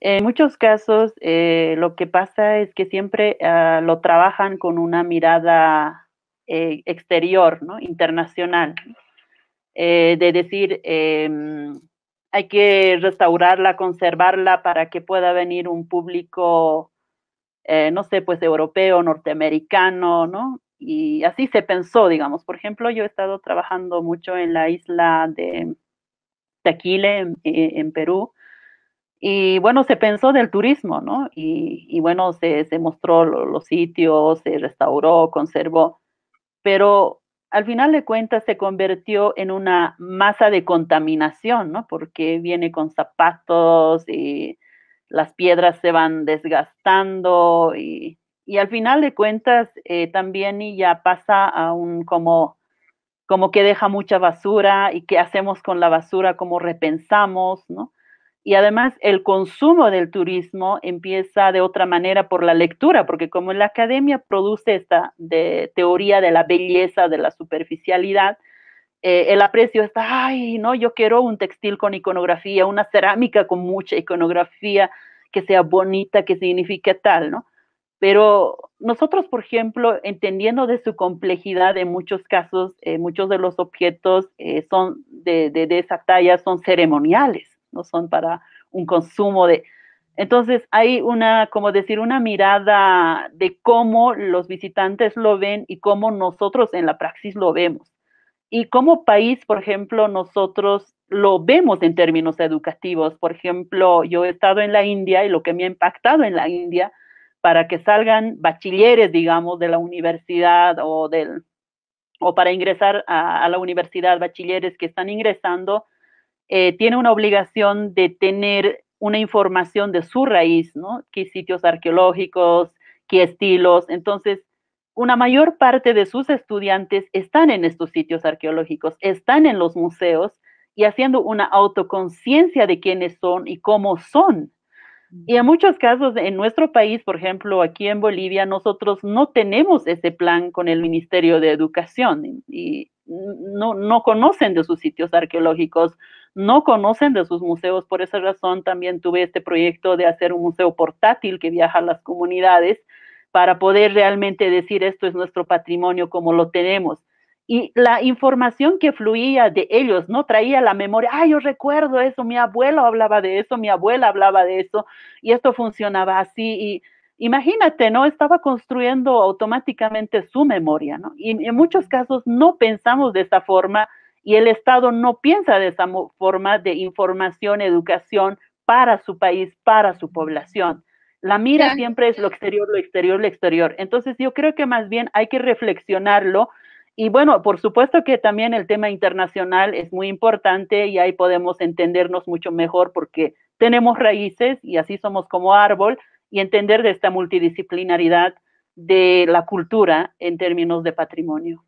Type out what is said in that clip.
En muchos casos eh, lo que pasa es que siempre ah, lo trabajan con una mirada eh, exterior, ¿no? internacional, eh, de decir, em, hay que restaurarla, conservarla para que pueda venir un público, no sé, pues europeo, norteamericano, ¿no? Y así se pensó, digamos. Por ejemplo, yo he estado trabajando mucho en la isla de Taquile, en Perú, y bueno, se pensó del turismo, ¿no? Y, bueno, se, se mostró los sitios, se restauró, conservó, pero al final de cuentas se convirtió en una masa de contaminación, ¿no? Porque viene con zapatos y las piedras se van desgastando y, al final de cuentas eh, también ya pasa a un como, como que deja mucha basura y qué hacemos con la basura, cómo repensamos, ¿no? y además el consumo del turismo empieza de otra manera por la lectura, porque como la academia produce esta teoría de la belleza, de la superficialidad, eh, el aprecio está, ay, no, yo quiero un textil con iconografía, una cerámica con mucha iconografía, que sea bonita, que signifique tal, ¿no? Pero nosotros, por ejemplo, entendiendo de su complejidad, en muchos casos, eh, muchos de los objetos eh, son de esa talla son ceremoniales no son para un consumo de... Entonces hay una, como decir, una mirada de cómo los visitantes lo ven y cómo nosotros en la praxis lo vemos. Y como país, por ejemplo, nosotros lo vemos en términos educativos. Por ejemplo, yo he estado en la India y lo que me ha impactado en la India para que salgan bachilleres, digamos, de la universidad o del o para ingresar a la universidad, bachilleres que están ingresando, eh, tiene una obligación de tener una información de su raíz, ¿no? ¿Qué sitios arqueológicos, qué estilos? Entonces, una mayor parte de sus estudiantes están en estos sitios arqueológicos, están en los museos y haciendo una autoconciencia de quiénes son y cómo son. Y en muchos casos, en nuestro país, por ejemplo, aquí en Bolivia, nosotros no tenemos ese plan con el Ministerio de Educación y no, no conocen de sus sitios arqueológicos, no conocen de sus museos. Por esa razón también tuve este proyecto de hacer un museo portátil que viaja a las comunidades para poder realmente decir esto es nuestro patrimonio como lo tenemos. Y la información que fluía de ellos, ¿no? Traía la memoria, ah, yo recuerdo eso, mi abuelo hablaba de eso, mi abuela hablaba de eso, y esto funcionaba así. Y imagínate, ¿no? Estaba construyendo automáticamente su memoria, ¿no? Y en muchos casos no pensamos de esa forma, y el Estado no piensa de esa forma de información, educación para su país, para su población. La mira siempre es lo exterior, lo exterior, lo exterior. Entonces yo creo que más bien hay que reflexionarlo. Y bueno, por supuesto que también el tema internacional es muy importante y ahí podemos entendernos mucho mejor porque tenemos raíces y así somos como árbol y entender de esta multidisciplinaridad de la cultura en términos de patrimonio.